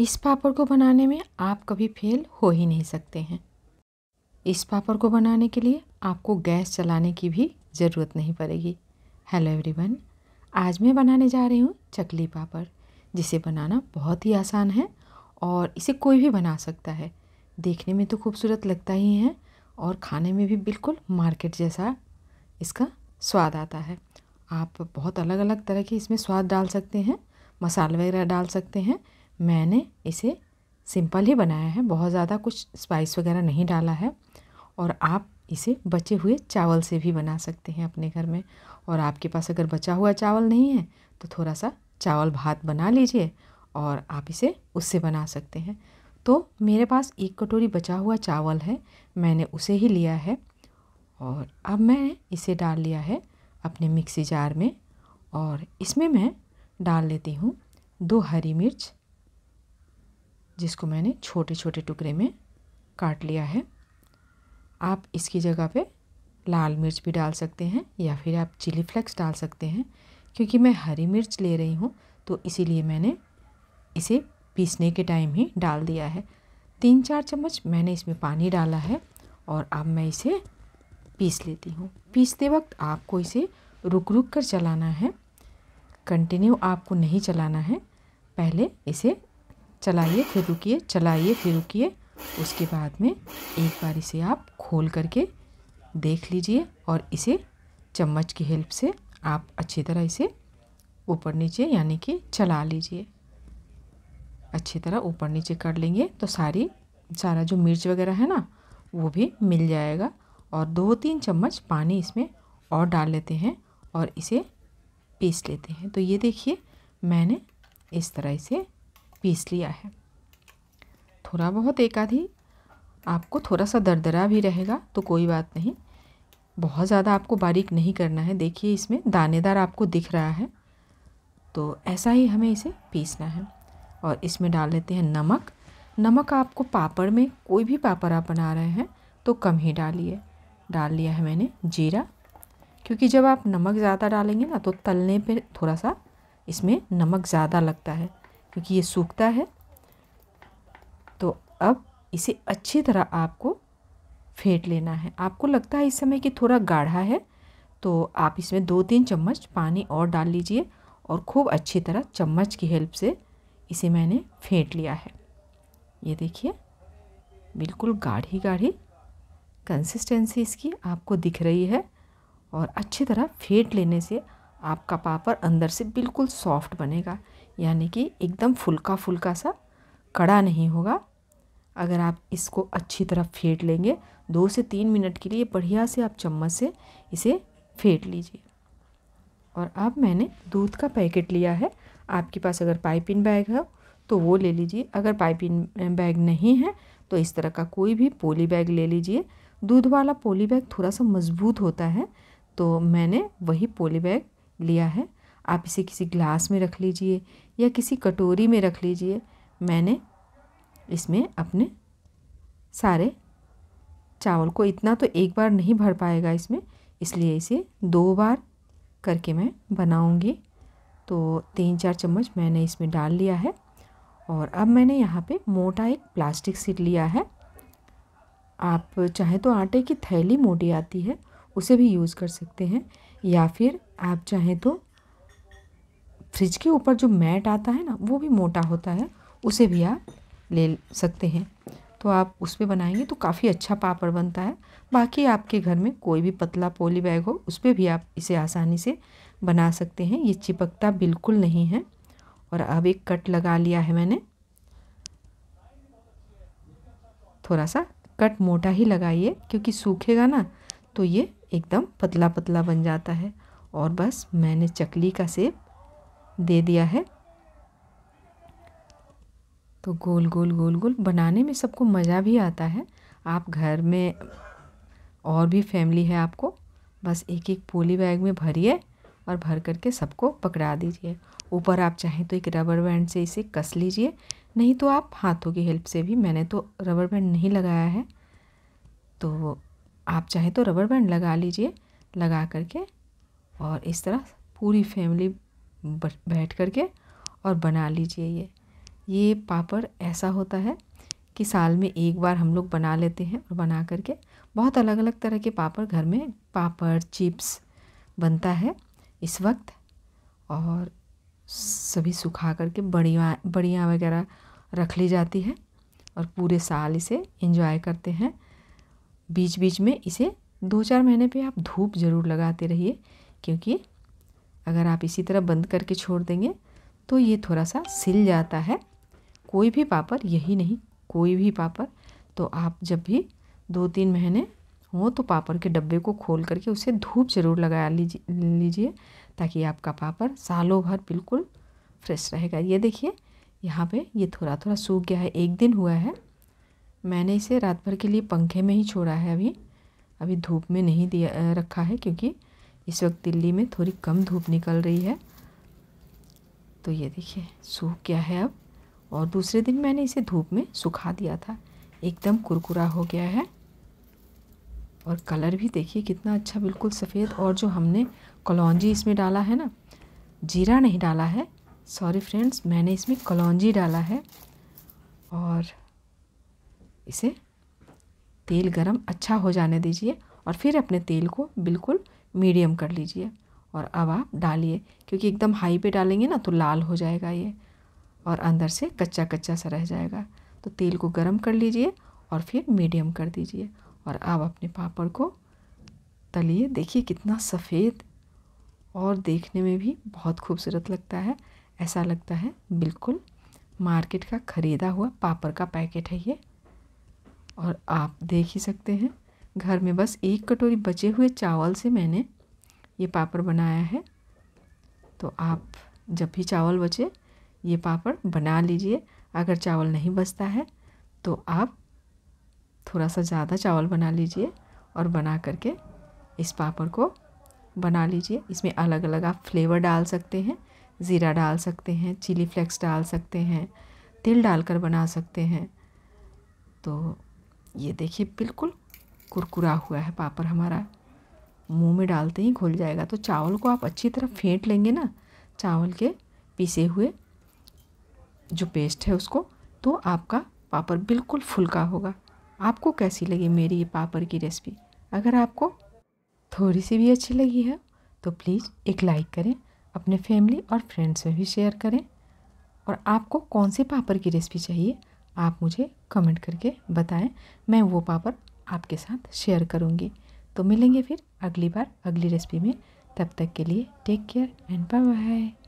इस पापड़ को बनाने में आप कभी फेल हो ही नहीं सकते हैं इस पापड़ को बनाने के लिए आपको गैस चलाने की भी ज़रूरत नहीं पड़ेगी हेलो एवरीवन आज मैं बनाने जा रही हूँ चकली पापड़ जिसे बनाना बहुत ही आसान है और इसे कोई भी बना सकता है देखने में तो खूबसूरत लगता ही है और खाने में भी बिल्कुल मार्केट जैसा इसका स्वाद आता है आप बहुत अलग अलग तरह के इसमें स्वाद डाल सकते हैं मसाले वगैरह डाल सकते हैं मैंने इसे सिंपल ही बनाया है बहुत ज़्यादा कुछ स्पाइस वगैरह नहीं डाला है और आप इसे बचे हुए चावल से भी बना सकते हैं अपने घर में और आपके पास अगर बचा हुआ चावल नहीं है तो थोड़ा सा चावल भात बना लीजिए और आप इसे उससे बना सकते हैं तो मेरे पास एक कटोरी बचा हुआ चावल है मैंने उसे ही लिया है और अब मैं इसे डाल लिया है अपने मिक्सी जार में और इसमें मैं डाल लेती हूँ दो हरी मिर्च जिसको मैंने छोटे छोटे टुकड़े में काट लिया है आप इसकी जगह पे लाल मिर्च भी डाल सकते हैं या फिर आप चिली फ्लेक्स डाल सकते हैं क्योंकि मैं हरी मिर्च ले रही हूँ तो इसीलिए मैंने इसे पीसने के टाइम ही डाल दिया है तीन चार चम्मच मैंने इसमें पानी डाला है और अब मैं इसे पीस लेती हूँ पीसते वक्त आपको इसे रुक रुक कर चलाना है कंटिन्यू आपको नहीं चलाना है पहले इसे चलाइए फिर रुकिए चलाइए फिर रुकिए उसके बाद में एक बार इसे आप खोल करके देख लीजिए और इसे चम्मच की हेल्प से आप अच्छी तरह इसे ऊपर नीचे यानी कि चला लीजिए अच्छी तरह ऊपर नीचे कर लेंगे तो सारी सारा जो मिर्च वगैरह है ना वो भी मिल जाएगा और दो तीन चम्मच पानी इसमें और डाल लेते हैं और इसे पीस लेते हैं तो ये देखिए मैंने इस तरह इसे पीस लिया है थोड़ा बहुत एक आधी आपको थोड़ा सा दरदरा भी रहेगा तो कोई बात नहीं बहुत ज़्यादा आपको बारीक नहीं करना है देखिए इसमें दानेदार आपको दिख रहा है तो ऐसा ही हमें इसे पीसना है और इसमें डाल लेते हैं नमक नमक आपको पापड़ में कोई भी पापड़ आप बना रहे हैं तो कम ही डालिए डाल लिया है मैंने जीरा क्योंकि जब आप नमक ज़्यादा डालेंगे ना तो तलने पर थोड़ा सा इसमें नमक ज़्यादा लगता है क्योंकि ये सूखता है तो अब इसे अच्छी तरह आपको फेंट लेना है आपको लगता है इस समय कि थोड़ा गाढ़ा है तो आप इसमें दो तीन चम्मच पानी और डाल लीजिए और खूब अच्छी तरह चम्मच की हेल्प से इसे मैंने फेंट लिया है ये देखिए बिल्कुल गाढ़ी गाढ़ी कंसिस्टेंसी इसकी आपको दिख रही है और अच्छी तरह फेंट लेने से आपका पापड़ अंदर से बिल्कुल सॉफ्ट बनेगा यानी कि एकदम फुल्का फुल्का सा कड़ा नहीं होगा अगर आप इसको अच्छी तरह फेंट लेंगे दो से तीन मिनट के लिए बढ़िया से आप चम्मच से इसे फेंट लीजिए और अब मैंने दूध का पैकेट लिया है आपके पास अगर पाइपिंग बैग है तो वो ले लीजिए अगर पाइपिंग बैग नहीं है तो इस तरह का कोई भी पोली बैग ले लीजिए दूध वाला पोली बैग थोड़ा सा मज़बूत होता है तो मैंने वही पोली बैग लिया है आप इसे किसी ग्लास में रख लीजिए या किसी कटोरी में रख लीजिए मैंने इसमें अपने सारे चावल को इतना तो एक बार नहीं भर पाएगा इसमें इसलिए इसे दो बार करके मैं बनाऊंगी तो तीन चार चम्मच मैंने इसमें डाल लिया है और अब मैंने यहाँ पे मोटा एक प्लास्टिक सीट लिया है आप चाहे तो आटे की थैली मोटी आती है उसे भी यूज़ कर सकते हैं या फिर आप चाहें तो फ्रिज के ऊपर जो मैट आता है ना वो भी मोटा होता है उसे भी आप ले सकते हैं तो आप उस पर बनाएंगे तो काफ़ी अच्छा पापड़ बनता है बाकी आपके घर में कोई भी पतला पोली बैग हो उस पर भी आप इसे आसानी से बना सकते हैं ये चिपकता बिल्कुल नहीं है और अब एक कट लगा लिया है मैंने थोड़ा सा कट मोटा ही लगाइए क्योंकि सूखेगा ना तो ये एकदम पतला पतला बन जाता है और बस मैंने चकली का सेब दे दिया है तो गोल गोल गोल गोल बनाने में सबको मज़ा भी आता है आप घर में और भी फैमिली है आपको बस एक एक पोली बैग में भरिए और भर करके सबको पकड़ा दीजिए ऊपर आप चाहें तो एक रबर बैंड से इसे कस लीजिए नहीं तो आप हाथों की हेल्प से भी मैंने तो रबर बैंड नहीं लगाया है तो आप चाहें तो रबर बैंड लगा लीजिए लगा करके और इस तरह पूरी फैमिली बैठ करके और बना लीजिए ये ये पापड़ ऐसा होता है कि साल में एक बार हम लोग बना लेते हैं और बना करके बहुत अलग अलग तरह के पापड़ घर में पापड़ चिप्स बनता है इस वक्त और सभी सुखा करके बड़िया बढ़िया वगैरह रख ली जाती है और पूरे साल इसे इंजॉय करते हैं बीच बीच में इसे दो चार महीने पे आप धूप ज़रूर लगाते रहिए क्योंकि अगर आप इसी तरह बंद करके छोड़ देंगे तो ये थोड़ा सा सिल जाता है कोई भी पापड़ यही नहीं कोई भी पापड़ तो आप जब भी दो तीन महीने हो तो पापड़ के डब्बे को खोल करके उसे धूप ज़रूर लगा लीजिए लीजिए ताकि आपका पापड़ सालों भर बिल्कुल फ्रेश रहेगा ये देखिए यहाँ पे ये थोड़ा थोड़ा सूख गया है एक दिन हुआ है मैंने इसे रात भर के लिए पंखे में ही छोड़ा है अभी अभी धूप में नहीं दिया रखा है क्योंकि इस वक्त दिल्ली में थोड़ी कम धूप निकल रही है तो ये देखिए सूख गया है अब और दूसरे दिन मैंने इसे धूप में सुखा दिया था एकदम कुरकुरा हो गया है और कलर भी देखिए कितना अच्छा बिल्कुल सफ़ेद और जो हमने कलौजी इसमें डाला है ना जीरा नहीं डाला है सॉरी फ्रेंड्स मैंने इसमें कलौजी डाला है और इसे तेल गरम अच्छा हो जाने दीजिए और फिर अपने तेल को बिल्कुल मीडियम कर लीजिए और अब आप डालिए क्योंकि एकदम हाई पे डालेंगे ना तो लाल हो जाएगा ये और अंदर से कच्चा कच्चा सा रह जाएगा तो तेल को गर्म कर लीजिए और फिर मीडियम कर दीजिए और अब अपने पापड़ को तलिए देखिए कितना सफ़ेद और देखने में भी बहुत खूबसूरत लगता है ऐसा लगता है बिल्कुल मार्केट का ख़रीदा हुआ पापड़ का पैकेट है ये और आप देख ही सकते हैं घर में बस एक कटोरी बचे हुए चावल से मैंने ये पापड़ बनाया है तो आप जब भी चावल बचे ये पापड़ बना लीजिए अगर चावल नहीं बचता है तो आप थोड़ा सा ज़्यादा चावल बना लीजिए और बना करके इस पापड़ को बना लीजिए इसमें अलग अलग आप फ्लेवर डाल सकते हैं ज़ीरा डाल सकते हैं चिली फ्लेक्स डाल सकते हैं तिल डालकर बना सकते हैं तो ये देखिए बिल्कुल कुरकुरा हुआ है पापड़ हमारा मुंह में डालते ही घुल जाएगा तो चावल को आप अच्छी तरह फेंट लेंगे ना चावल के पीसे हुए जो पेस्ट है उसको तो आपका पापड़ बिल्कुल फुल्का होगा आपको कैसी लगी मेरी ये पापड़ की रेसिपी अगर आपको थोड़ी सी भी अच्छी लगी है तो प्लीज़ एक लाइक करें अपने फैमिली और फ्रेंड्स में भी शेयर करें और आपको कौन से पापड़ की रेसिपी चाहिए आप मुझे कमेंट करके बताएं मैं वो पापड़ आपके साथ शेयर करूँगी तो मिलेंगे फिर अगली बार अगली रेसिपी में तब तक के लिए take care and bye bye